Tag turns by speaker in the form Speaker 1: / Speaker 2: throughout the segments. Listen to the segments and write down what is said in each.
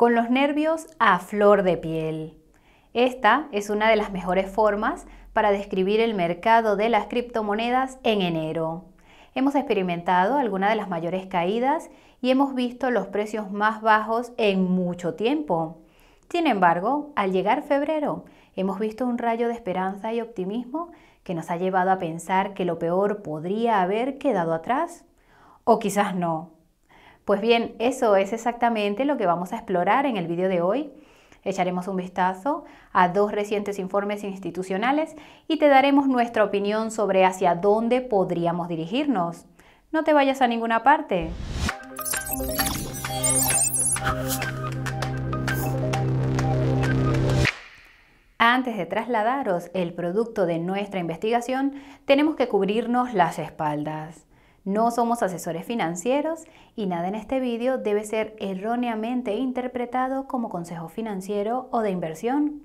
Speaker 1: con los nervios a flor de piel. Esta es una de las mejores formas para describir el mercado de las criptomonedas en enero. Hemos experimentado algunas de las mayores caídas y hemos visto los precios más bajos en mucho tiempo. Sin embargo, al llegar febrero, hemos visto un rayo de esperanza y optimismo que nos ha llevado a pensar que lo peor podría haber quedado atrás. O quizás no. Pues bien, eso es exactamente lo que vamos a explorar en el vídeo de hoy. Echaremos un vistazo a dos recientes informes institucionales y te daremos nuestra opinión sobre hacia dónde podríamos dirigirnos. No te vayas a ninguna parte. Antes de trasladaros el producto de nuestra investigación, tenemos que cubrirnos las espaldas. No somos asesores financieros y nada en este vídeo debe ser erróneamente interpretado como consejo financiero o de inversión.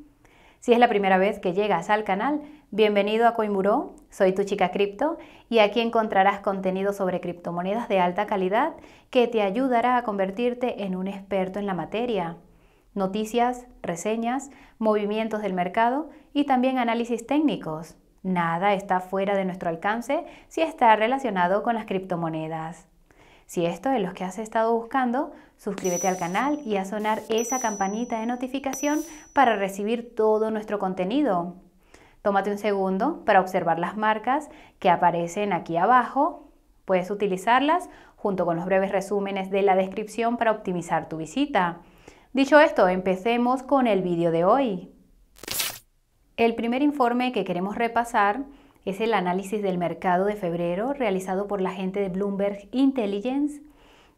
Speaker 1: Si es la primera vez que llegas al canal, bienvenido a Coimuro, soy tu chica cripto y aquí encontrarás contenido sobre criptomonedas de alta calidad que te ayudará a convertirte en un experto en la materia. Noticias, reseñas, movimientos del mercado y también análisis técnicos. Nada está fuera de nuestro alcance si está relacionado con las criptomonedas. Si esto es lo que has estado buscando, suscríbete al canal y a sonar esa campanita de notificación para recibir todo nuestro contenido. Tómate un segundo para observar las marcas que aparecen aquí abajo. Puedes utilizarlas junto con los breves resúmenes de la descripción para optimizar tu visita. Dicho esto, empecemos con el vídeo de hoy. El primer informe que queremos repasar es el análisis del mercado de febrero realizado por la gente de Bloomberg Intelligence.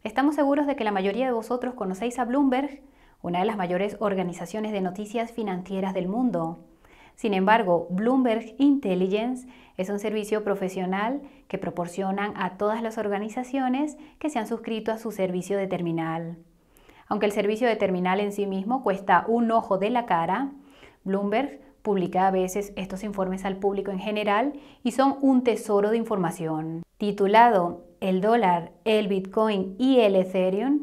Speaker 1: Estamos seguros de que la mayoría de vosotros conocéis a Bloomberg, una de las mayores organizaciones de noticias financieras del mundo. Sin embargo, Bloomberg Intelligence es un servicio profesional que proporcionan a todas las organizaciones que se han suscrito a su servicio de terminal. Aunque el servicio de terminal en sí mismo cuesta un ojo de la cara, Bloomberg publica a veces estos informes al público en general y son un tesoro de información. Titulado El dólar, el Bitcoin y el Ethereum,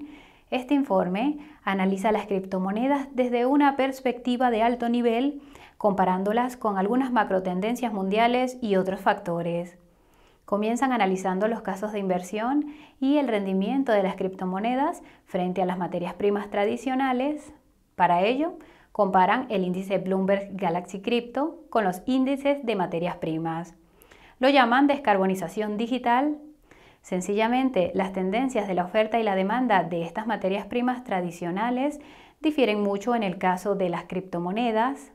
Speaker 1: este informe analiza las criptomonedas desde una perspectiva de alto nivel, comparándolas con algunas macrotendencias mundiales y otros factores. Comienzan analizando los casos de inversión y el rendimiento de las criptomonedas frente a las materias primas tradicionales. Para ello, Comparan el índice Bloomberg Galaxy Crypto con los índices de materias primas. Lo llaman descarbonización digital. Sencillamente, las tendencias de la oferta y la demanda de estas materias primas tradicionales difieren mucho en el caso de las criptomonedas.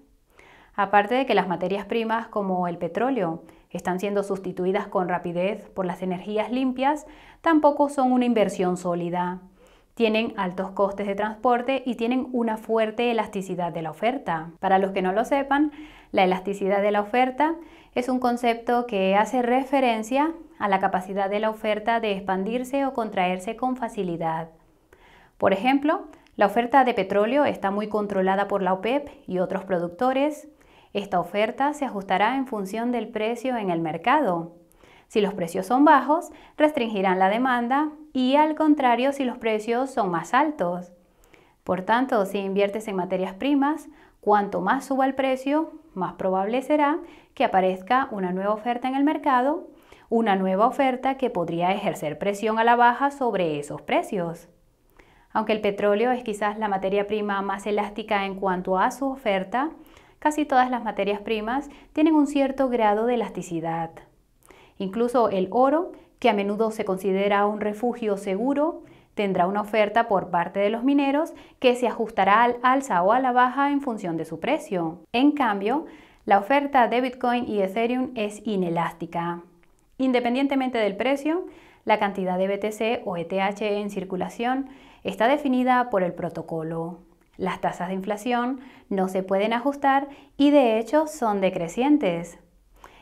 Speaker 1: Aparte de que las materias primas como el petróleo están siendo sustituidas con rapidez por las energías limpias, tampoco son una inversión sólida tienen altos costes de transporte y tienen una fuerte elasticidad de la oferta. Para los que no lo sepan, la elasticidad de la oferta es un concepto que hace referencia a la capacidad de la oferta de expandirse o contraerse con facilidad. Por ejemplo, la oferta de petróleo está muy controlada por la OPEP e y otros productores. Esta oferta se ajustará en función del precio en el mercado. Si los precios son bajos, restringirán la demanda y al contrario si los precios son más altos. Por tanto, si inviertes en materias primas, cuanto más suba el precio, más probable será que aparezca una nueva oferta en el mercado, una nueva oferta que podría ejercer presión a la baja sobre esos precios. Aunque el petróleo es quizás la materia prima más elástica en cuanto a su oferta, casi todas las materias primas tienen un cierto grado de elasticidad. Incluso el oro, que a menudo se considera un refugio seguro, tendrá una oferta por parte de los mineros que se ajustará al alza o a la baja en función de su precio. En cambio, la oferta de Bitcoin y Ethereum es inelástica. Independientemente del precio, la cantidad de BTC o ETH en circulación está definida por el protocolo. Las tasas de inflación no se pueden ajustar y de hecho son decrecientes.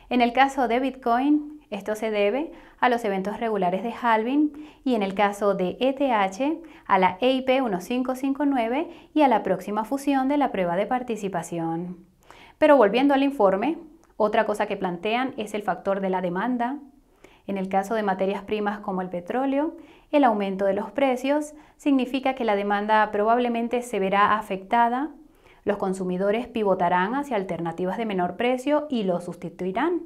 Speaker 1: En el caso de Bitcoin, esto se debe a los eventos regulares de halving y en el caso de ETH a la EIP 1559 y a la próxima fusión de la prueba de participación. Pero volviendo al informe, otra cosa que plantean es el factor de la demanda. En el caso de materias primas como el petróleo, el aumento de los precios significa que la demanda probablemente se verá afectada los consumidores pivotarán hacia alternativas de menor precio y lo sustituirán.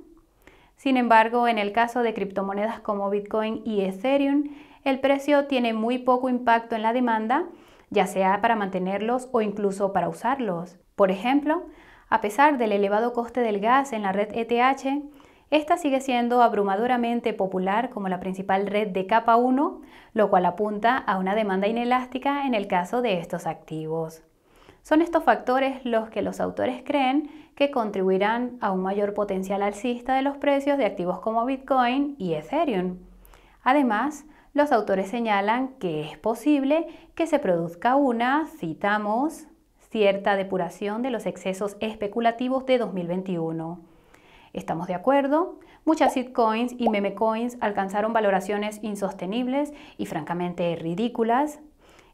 Speaker 1: Sin embargo, en el caso de criptomonedas como Bitcoin y Ethereum, el precio tiene muy poco impacto en la demanda, ya sea para mantenerlos o incluso para usarlos. Por ejemplo, a pesar del elevado coste del gas en la red ETH, esta sigue siendo abrumadoramente popular como la principal red de capa 1, lo cual apunta a una demanda inelástica en el caso de estos activos. Son estos factores los que los autores creen que contribuirán a un mayor potencial alcista de los precios de activos como Bitcoin y Ethereum. Además, los autores señalan que es posible que se produzca una, citamos, cierta depuración de los excesos especulativos de 2021. Estamos de acuerdo, muchas coins y memecoins alcanzaron valoraciones insostenibles y francamente ridículas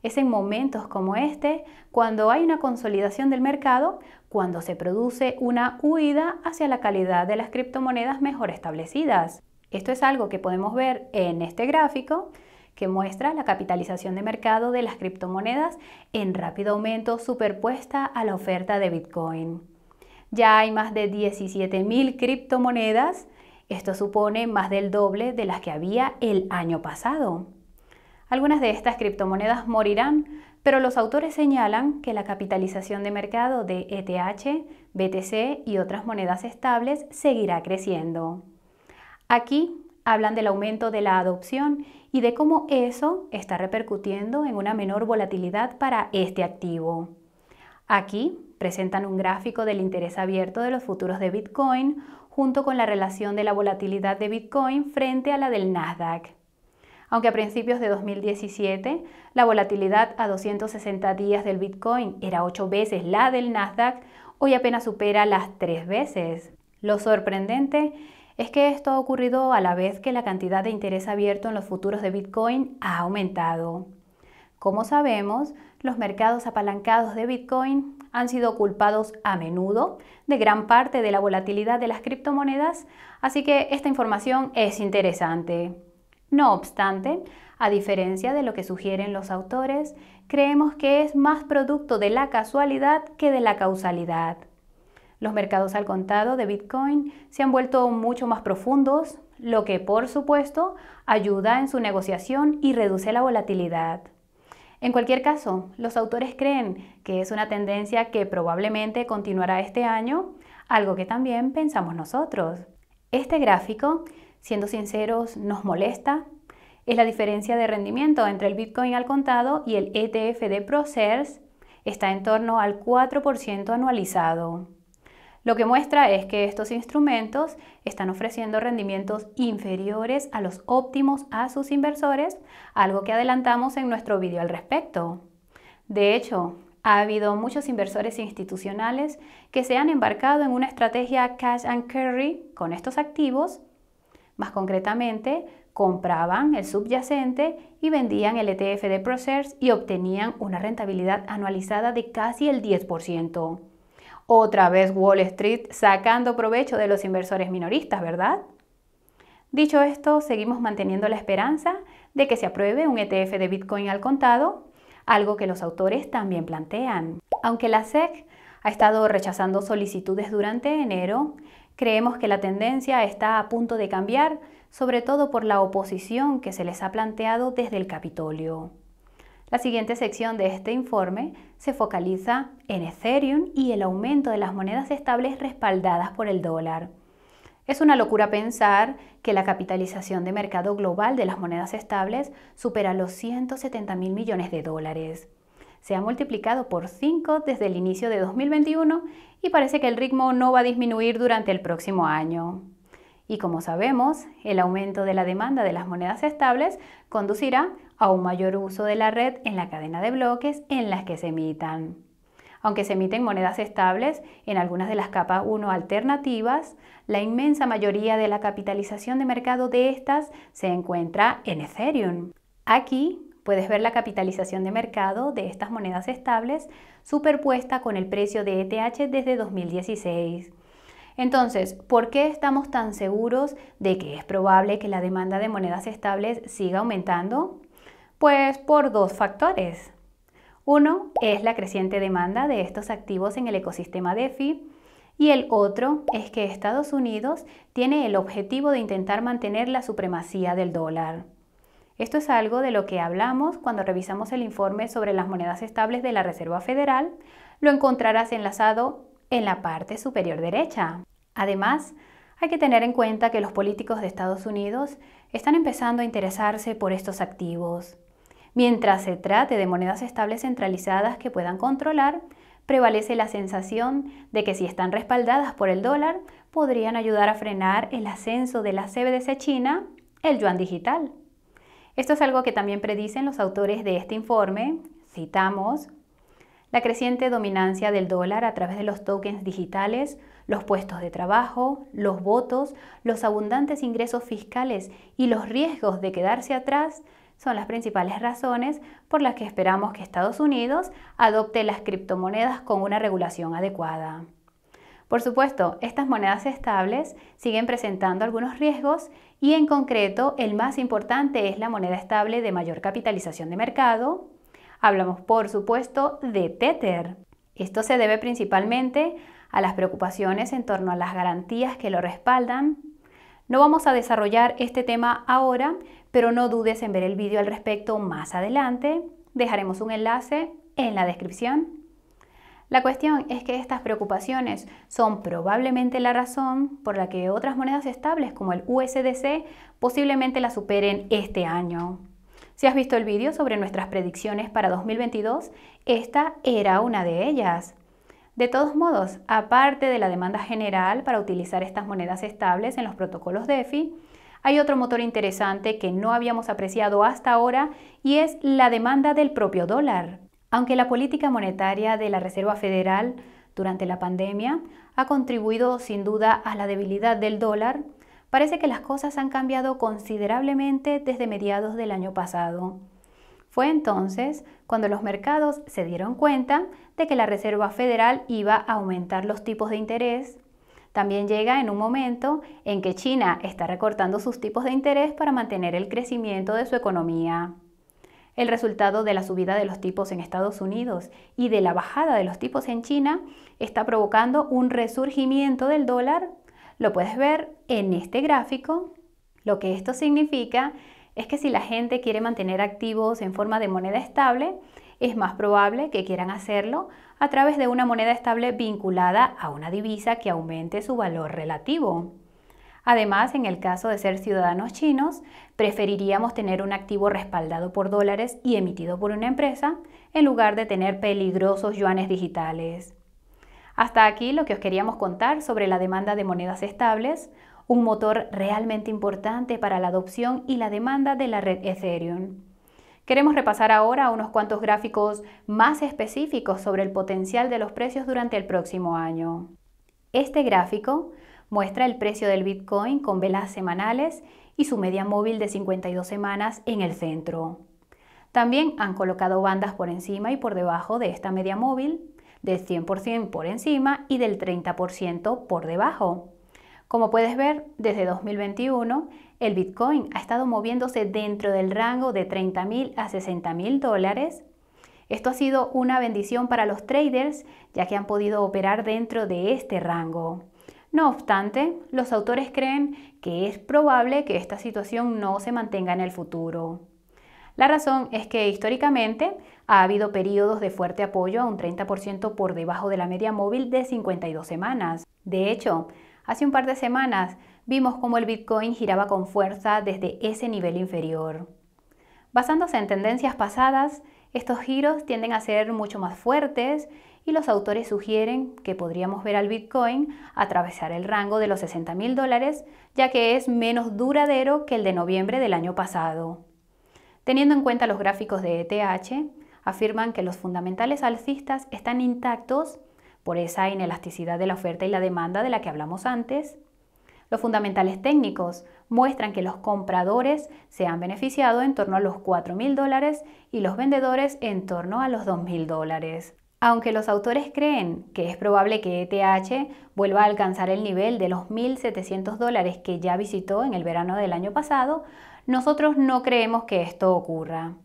Speaker 1: es en momentos como este cuando hay una consolidación del mercado, cuando se produce una huida hacia la calidad de las criptomonedas mejor establecidas. Esto es algo que podemos ver en este gráfico que muestra la capitalización de mercado de las criptomonedas en rápido aumento superpuesta a la oferta de Bitcoin. Ya hay más de 17.000 criptomonedas. Esto supone más del doble de las que había el año pasado. Algunas de estas criptomonedas morirán, pero los autores señalan que la capitalización de mercado de ETH, BTC y otras monedas estables seguirá creciendo. Aquí hablan del aumento de la adopción y de cómo eso está repercutiendo en una menor volatilidad para este activo. Aquí presentan un gráfico del interés abierto de los futuros de Bitcoin junto con la relación de la volatilidad de Bitcoin frente a la del Nasdaq aunque a principios de 2017 la volatilidad a 260 días del Bitcoin era 8 veces la del Nasdaq, hoy apenas supera las 3 veces. Lo sorprendente es que esto ha ocurrido a la vez que la cantidad de interés abierto en los futuros de Bitcoin ha aumentado. Como sabemos, los mercados apalancados de Bitcoin han sido culpados a menudo de gran parte de la volatilidad de las criptomonedas, así que esta información es interesante. No obstante, a diferencia de lo que sugieren los autores, creemos que es más producto de la casualidad que de la causalidad. Los mercados al contado de Bitcoin se han vuelto mucho más profundos, lo que por supuesto ayuda en su negociación y reduce la volatilidad. En cualquier caso, los autores creen que es una tendencia que probablemente continuará este año, algo que también pensamos nosotros. Este gráfico siendo sinceros, nos molesta, es la diferencia de rendimiento entre el Bitcoin al contado y el ETF de ProShares está en torno al 4% anualizado. Lo que muestra es que estos instrumentos están ofreciendo rendimientos inferiores a los óptimos a sus inversores, algo que adelantamos en nuestro video al respecto. De hecho, ha habido muchos inversores institucionales que se han embarcado en una estrategia cash and carry con estos activos más concretamente, compraban el subyacente y vendían el ETF de ProShares y obtenían una rentabilidad anualizada de casi el 10%. Otra vez Wall Street sacando provecho de los inversores minoristas, ¿verdad? Dicho esto, seguimos manteniendo la esperanza de que se apruebe un ETF de Bitcoin al contado, algo que los autores también plantean. Aunque la SEC ha estado rechazando solicitudes durante enero, Creemos que la tendencia está a punto de cambiar, sobre todo por la oposición que se les ha planteado desde el Capitolio. La siguiente sección de este informe se focaliza en Ethereum y el aumento de las monedas estables respaldadas por el dólar. Es una locura pensar que la capitalización de mercado global de las monedas estables supera los 170 mil millones de dólares se ha multiplicado por 5 desde el inicio de 2021 y parece que el ritmo no va a disminuir durante el próximo año. Y como sabemos, el aumento de la demanda de las monedas estables conducirá a un mayor uso de la red en la cadena de bloques en las que se emitan. Aunque se emiten monedas estables en algunas de las capas 1 alternativas, la inmensa mayoría de la capitalización de mercado de estas se encuentra en Ethereum. Aquí Puedes ver la capitalización de mercado de estas monedas estables superpuesta con el precio de ETH desde 2016. Entonces, ¿por qué estamos tan seguros de que es probable que la demanda de monedas estables siga aumentando? Pues por dos factores. Uno es la creciente demanda de estos activos en el ecosistema DeFi y el otro es que Estados Unidos tiene el objetivo de intentar mantener la supremacía del dólar. Esto es algo de lo que hablamos cuando revisamos el informe sobre las monedas estables de la Reserva Federal. Lo encontrarás enlazado en la parte superior derecha. Además, hay que tener en cuenta que los políticos de Estados Unidos están empezando a interesarse por estos activos. Mientras se trate de monedas estables centralizadas que puedan controlar, prevalece la sensación de que si están respaldadas por el dólar, podrían ayudar a frenar el ascenso de la CBDC china, el yuan digital. Esto es algo que también predicen los autores de este informe. Citamos la creciente dominancia del dólar a través de los tokens digitales, los puestos de trabajo, los votos, los abundantes ingresos fiscales y los riesgos de quedarse atrás son las principales razones por las que esperamos que Estados Unidos adopte las criptomonedas con una regulación adecuada. Por supuesto, estas monedas estables siguen presentando algunos riesgos y en concreto el más importante es la moneda estable de mayor capitalización de mercado. Hablamos por supuesto de Tether. Esto se debe principalmente a las preocupaciones en torno a las garantías que lo respaldan. No vamos a desarrollar este tema ahora, pero no dudes en ver el vídeo al respecto más adelante. Dejaremos un enlace en la descripción. La cuestión es que estas preocupaciones son probablemente la razón por la que otras monedas estables como el USDC posiblemente la superen este año. Si has visto el vídeo sobre nuestras predicciones para 2022, esta era una de ellas. De todos modos, aparte de la demanda general para utilizar estas monedas estables en los protocolos DeFi, hay otro motor interesante que no habíamos apreciado hasta ahora y es la demanda del propio dólar. Aunque la política monetaria de la Reserva Federal durante la pandemia ha contribuido sin duda a la debilidad del dólar, parece que las cosas han cambiado considerablemente desde mediados del año pasado. Fue entonces cuando los mercados se dieron cuenta de que la Reserva Federal iba a aumentar los tipos de interés. También llega en un momento en que China está recortando sus tipos de interés para mantener el crecimiento de su economía el resultado de la subida de los tipos en Estados Unidos y de la bajada de los tipos en China está provocando un resurgimiento del dólar. Lo puedes ver en este gráfico. Lo que esto significa es que si la gente quiere mantener activos en forma de moneda estable, es más probable que quieran hacerlo a través de una moneda estable vinculada a una divisa que aumente su valor relativo. Además, en el caso de ser ciudadanos chinos, preferiríamos tener un activo respaldado por dólares y emitido por una empresa en lugar de tener peligrosos yuanes digitales. Hasta aquí lo que os queríamos contar sobre la demanda de monedas estables, un motor realmente importante para la adopción y la demanda de la red Ethereum. Queremos repasar ahora unos cuantos gráficos más específicos sobre el potencial de los precios durante el próximo año. Este gráfico muestra el precio del Bitcoin con velas semanales y su media móvil de 52 semanas en el centro. También han colocado bandas por encima y por debajo de esta media móvil, del 100% por encima y del 30% por debajo. Como puedes ver, desde 2021 el Bitcoin ha estado moviéndose dentro del rango de 30.000 a 60.000 dólares. Esto ha sido una bendición para los traders ya que han podido operar dentro de este rango. No obstante, los autores creen que es probable que esta situación no se mantenga en el futuro. La razón es que históricamente ha habido periodos de fuerte apoyo a un 30% por debajo de la media móvil de 52 semanas. De hecho, hace un par de semanas vimos cómo el Bitcoin giraba con fuerza desde ese nivel inferior. Basándose en tendencias pasadas, estos giros tienden a ser mucho más fuertes y los autores sugieren que podríamos ver al Bitcoin atravesar el rango de los 60 mil dólares, ya que es menos duradero que el de noviembre del año pasado. Teniendo en cuenta los gráficos de ETH, afirman que los fundamentales alcistas están intactos por esa inelasticidad de la oferta y la demanda de la que hablamos antes. Los fundamentales técnicos muestran que los compradores se han beneficiado en torno a los 4.000 dólares y los vendedores en torno a los 2.000 dólares. Aunque los autores creen que es probable que ETH vuelva a alcanzar el nivel de los 1.700 dólares que ya visitó en el verano del año pasado, nosotros no creemos que esto ocurra.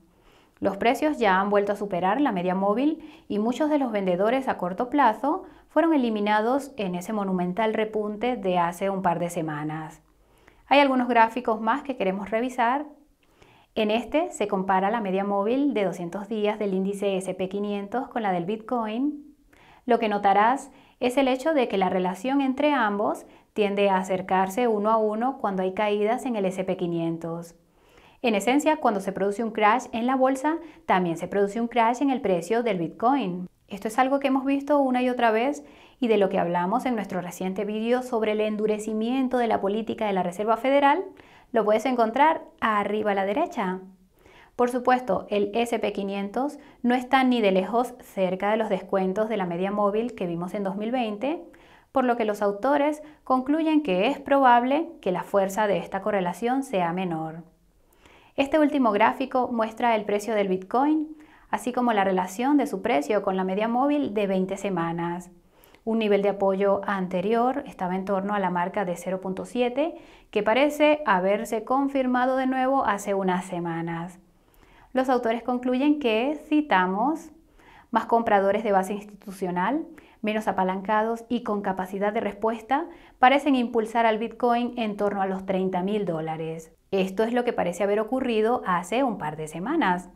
Speaker 1: Los precios ya han vuelto a superar la media móvil y muchos de los vendedores a corto plazo fueron eliminados en ese monumental repunte de hace un par de semanas. Hay algunos gráficos más que queremos revisar en este se compara la media móvil de 200 días del índice SP500 con la del Bitcoin. Lo que notarás es el hecho de que la relación entre ambos tiende a acercarse uno a uno cuando hay caídas en el SP500. En esencia, cuando se produce un crash en la bolsa, también se produce un crash en el precio del Bitcoin. Esto es algo que hemos visto una y otra vez y de lo que hablamos en nuestro reciente vídeo sobre el endurecimiento de la política de la Reserva Federal, lo puedes encontrar arriba a la derecha. Por supuesto, el SP500 no está ni de lejos cerca de los descuentos de la media móvil que vimos en 2020, por lo que los autores concluyen que es probable que la fuerza de esta correlación sea menor. Este último gráfico muestra el precio del Bitcoin, así como la relación de su precio con la media móvil de 20 semanas un nivel de apoyo anterior estaba en torno a la marca de 0.7, que parece haberse confirmado de nuevo hace unas semanas. Los autores concluyen que citamos más compradores de base institucional, menos apalancados y con capacidad de respuesta, parecen impulsar al Bitcoin en torno a los 30 mil dólares. Esto es lo que parece haber ocurrido hace un par de semanas.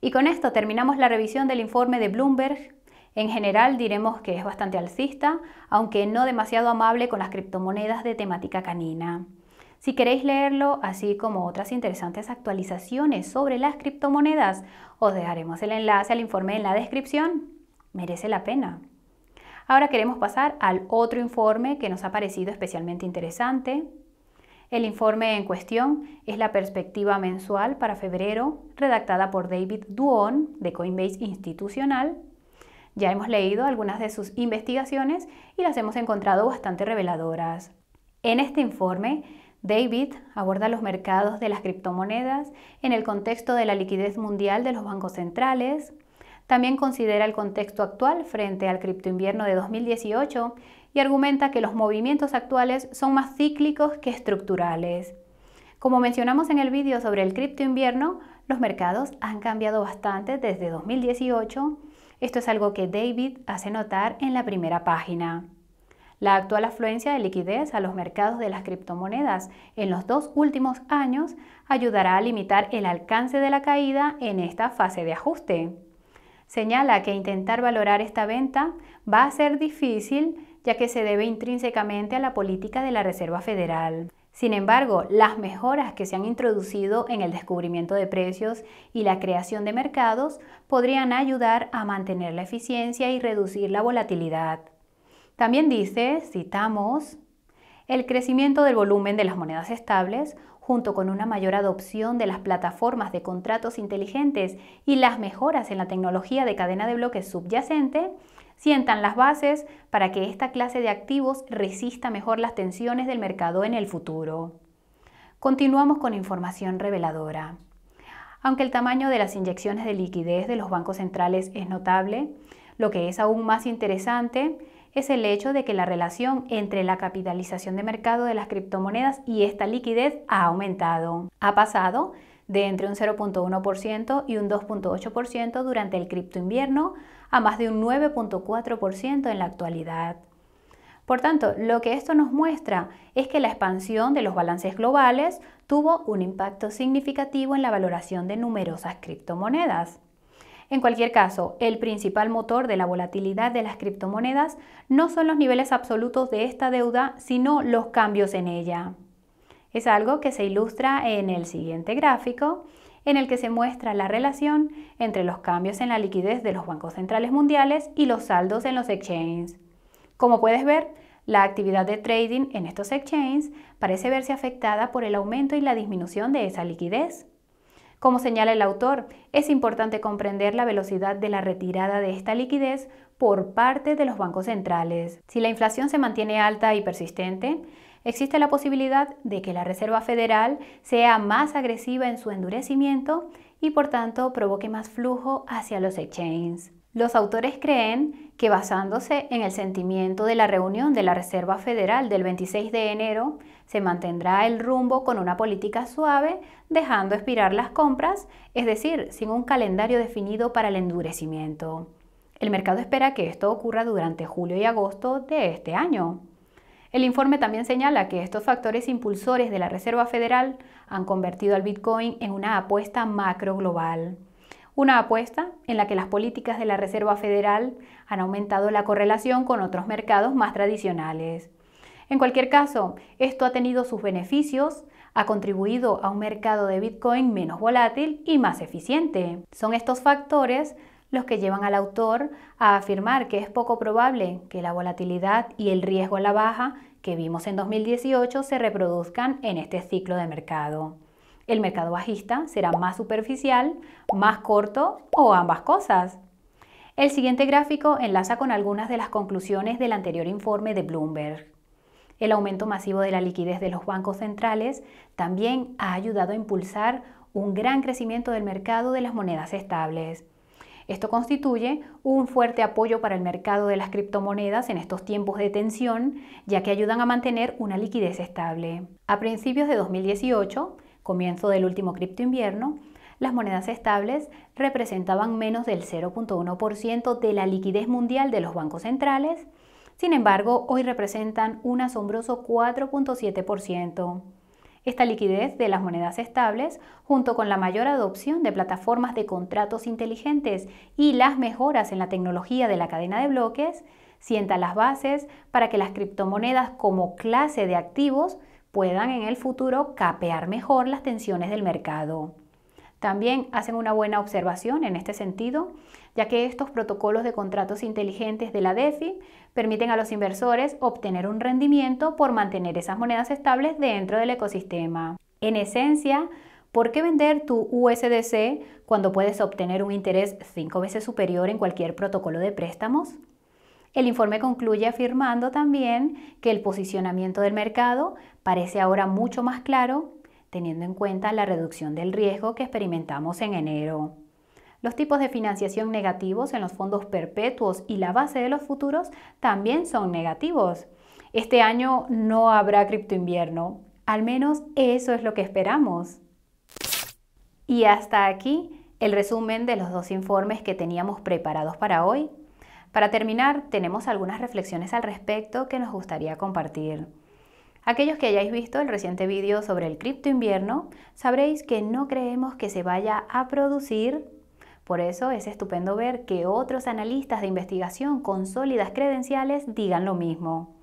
Speaker 1: Y con esto terminamos la revisión del informe de Bloomberg en general diremos que es bastante alcista, aunque no demasiado amable con las criptomonedas de temática canina. Si queréis leerlo, así como otras interesantes actualizaciones sobre las criptomonedas, os dejaremos el enlace al informe en la descripción. Merece la pena. Ahora queremos pasar al otro informe que nos ha parecido especialmente interesante. El informe en cuestión es la perspectiva mensual para febrero, redactada por David Duon de Coinbase Institucional ya hemos leído algunas de sus investigaciones y las hemos encontrado bastante reveladoras. En este informe, David aborda los mercados de las criptomonedas en el contexto de la liquidez mundial de los bancos centrales. También considera el contexto actual frente al invierno de 2018 y argumenta que los movimientos actuales son más cíclicos que estructurales. Como mencionamos en el vídeo sobre el cripto invierno, los mercados han cambiado bastante desde 2018 esto es algo que David hace notar en la primera página. La actual afluencia de liquidez a los mercados de las criptomonedas en los dos últimos años ayudará a limitar el alcance de la caída en esta fase de ajuste. Señala que intentar valorar esta venta va a ser difícil ya que se debe intrínsecamente a la política de la Reserva Federal. Sin embargo, las mejoras que se han introducido en el descubrimiento de precios y la creación de mercados podrían ayudar a mantener la eficiencia y reducir la volatilidad. También dice, citamos, el crecimiento del volumen de las monedas estables, junto con una mayor adopción de las plataformas de contratos inteligentes y las mejoras en la tecnología de cadena de bloques subyacente, sientan las bases para que esta clase de activos resista mejor las tensiones del mercado en el futuro. Continuamos con información reveladora. Aunque el tamaño de las inyecciones de liquidez de los bancos centrales es notable, lo que es aún más interesante es el hecho de que la relación entre la capitalización de mercado de las criptomonedas y esta liquidez ha aumentado. Ha pasado de entre un 0.1% y un 2.8% durante el cripto invierno a más de un 9.4% en la actualidad. Por tanto, lo que esto nos muestra es que la expansión de los balances globales tuvo un impacto significativo en la valoración de numerosas criptomonedas. En cualquier caso, el principal motor de la volatilidad de las criptomonedas no son los niveles absolutos de esta deuda, sino los cambios en ella. Es algo que se ilustra en el siguiente gráfico, en el que se muestra la relación entre los cambios en la liquidez de los bancos centrales mundiales y los saldos en los exchanges. Como puedes ver, la actividad de trading en estos exchanges parece verse afectada por el aumento y la disminución de esa liquidez. Como señala el autor, es importante comprender la velocidad de la retirada de esta liquidez por parte de los bancos centrales. Si la inflación se mantiene alta y persistente, existe la posibilidad de que la Reserva Federal sea más agresiva en su endurecimiento y por tanto provoque más flujo hacia los exchanges. Los autores creen que basándose en el sentimiento de la reunión de la Reserva Federal del 26 de enero, se mantendrá el rumbo con una política suave, dejando expirar las compras, es decir, sin un calendario definido para el endurecimiento. El mercado espera que esto ocurra durante julio y agosto de este año. El informe también señala que estos factores impulsores de la Reserva Federal han convertido al Bitcoin en una apuesta macro global. Una apuesta en la que las políticas de la Reserva Federal han aumentado la correlación con otros mercados más tradicionales. En cualquier caso, esto ha tenido sus beneficios, ha contribuido a un mercado de Bitcoin menos volátil y más eficiente. Son estos factores los que llevan al autor a afirmar que es poco probable que la volatilidad y el riesgo a la baja que vimos en 2018 se reproduzcan en este ciclo de mercado. El mercado bajista será más superficial, más corto o ambas cosas. El siguiente gráfico enlaza con algunas de las conclusiones del anterior informe de Bloomberg. El aumento masivo de la liquidez de los bancos centrales también ha ayudado a impulsar un gran crecimiento del mercado de las monedas estables. Esto constituye un fuerte apoyo para el mercado de las criptomonedas en estos tiempos de tensión, ya que ayudan a mantener una liquidez estable. A principios de 2018, comienzo del último cripto invierno, las monedas estables representaban menos del 0.1% de la liquidez mundial de los bancos centrales, sin embargo, hoy representan un asombroso 4.7%. Esta liquidez de las monedas estables, junto con la mayor adopción de plataformas de contratos inteligentes y las mejoras en la tecnología de la cadena de bloques, sienta las bases para que las criptomonedas como clase de activos puedan en el futuro capear mejor las tensiones del mercado. También hacen una buena observación en este sentido ya que estos protocolos de contratos inteligentes de la DeFi permiten a los inversores obtener un rendimiento por mantener esas monedas estables dentro del ecosistema. En esencia, ¿por qué vender tu USDC cuando puedes obtener un interés cinco veces superior en cualquier protocolo de préstamos? El informe concluye afirmando también que el posicionamiento del mercado parece ahora mucho más claro teniendo en cuenta la reducción del riesgo que experimentamos en enero. Los tipos de financiación negativos en los fondos perpetuos y la base de los futuros también son negativos. Este año no habrá cripto invierno. al menos eso es lo que esperamos. Y hasta aquí el resumen de los dos informes que teníamos preparados para hoy. Para terminar, tenemos algunas reflexiones al respecto que nos gustaría compartir. Aquellos que hayáis visto el reciente vídeo sobre el cripto invierno, sabréis que no creemos que se vaya a producir por eso es estupendo ver que otros analistas de investigación con sólidas credenciales digan lo mismo.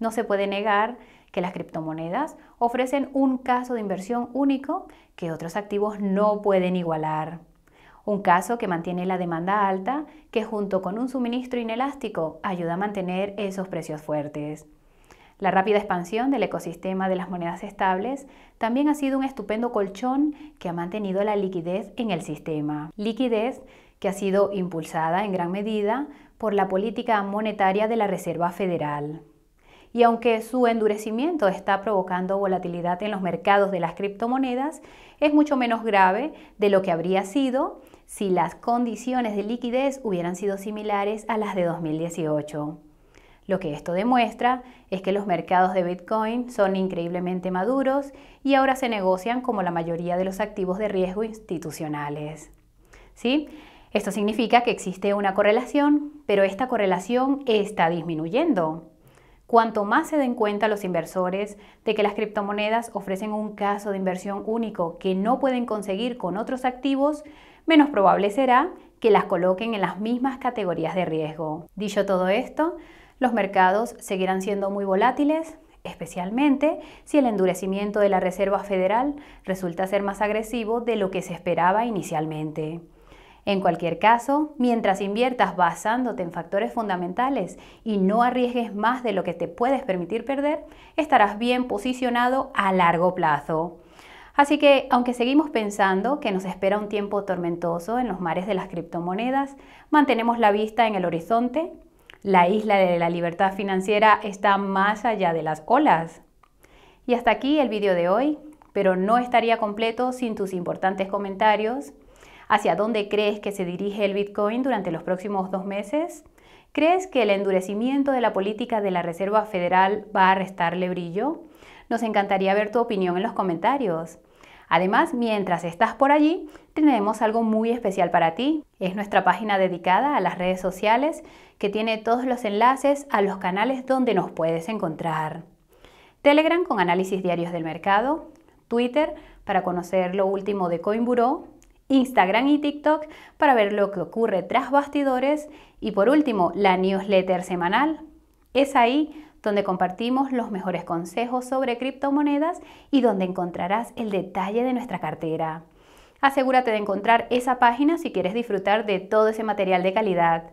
Speaker 1: No se puede negar que las criptomonedas ofrecen un caso de inversión único que otros activos no pueden igualar. Un caso que mantiene la demanda alta, que junto con un suministro inelástico ayuda a mantener esos precios fuertes. La rápida expansión del ecosistema de las monedas estables también ha sido un estupendo colchón que ha mantenido la liquidez en el sistema. Liquidez que ha sido impulsada en gran medida por la política monetaria de la Reserva Federal. Y aunque su endurecimiento está provocando volatilidad en los mercados de las criptomonedas, es mucho menos grave de lo que habría sido si las condiciones de liquidez hubieran sido similares a las de 2018. Lo que esto demuestra es que los mercados de Bitcoin son increíblemente maduros y ahora se negocian como la mayoría de los activos de riesgo institucionales. ¿Sí? Esto significa que existe una correlación, pero esta correlación está disminuyendo. Cuanto más se den cuenta los inversores de que las criptomonedas ofrecen un caso de inversión único que no pueden conseguir con otros activos, menos probable será que las coloquen en las mismas categorías de riesgo. Dicho todo esto, los mercados seguirán siendo muy volátiles, especialmente si el endurecimiento de la Reserva Federal resulta ser más agresivo de lo que se esperaba inicialmente. En cualquier caso, mientras inviertas basándote en factores fundamentales y no arriesgues más de lo que te puedes permitir perder, estarás bien posicionado a largo plazo. Así que, aunque seguimos pensando que nos espera un tiempo tormentoso en los mares de las criptomonedas, mantenemos la vista en el horizonte la isla de la libertad financiera está más allá de las olas. Y hasta aquí el vídeo de hoy, pero no estaría completo sin tus importantes comentarios. ¿Hacia dónde crees que se dirige el Bitcoin durante los próximos dos meses? ¿Crees que el endurecimiento de la política de la Reserva Federal va a restarle brillo? Nos encantaría ver tu opinión en los comentarios. Además, mientras estás por allí, tenemos algo muy especial para ti. Es nuestra página dedicada a las redes sociales que tiene todos los enlaces a los canales donde nos puedes encontrar. Telegram con análisis diarios del mercado, Twitter para conocer lo último de Coinburó, Instagram y TikTok para ver lo que ocurre tras bastidores y por último la newsletter semanal. Es ahí donde compartimos los mejores consejos sobre criptomonedas y donde encontrarás el detalle de nuestra cartera. Asegúrate de encontrar esa página si quieres disfrutar de todo ese material de calidad.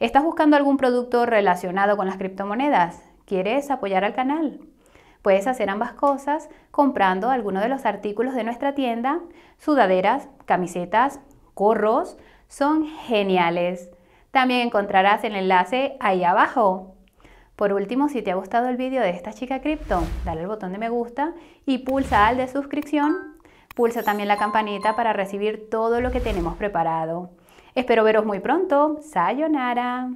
Speaker 1: ¿Estás buscando algún producto relacionado con las criptomonedas? ¿Quieres apoyar al canal? Puedes hacer ambas cosas comprando alguno de los artículos de nuestra tienda. Sudaderas, camisetas, gorros son geniales. También encontrarás el enlace ahí abajo. Por último, si te ha gustado el vídeo de esta chica cripto, dale al botón de me gusta y pulsa al de suscripción. Pulsa también la campanita para recibir todo lo que tenemos preparado. Espero veros muy pronto. Sayonara.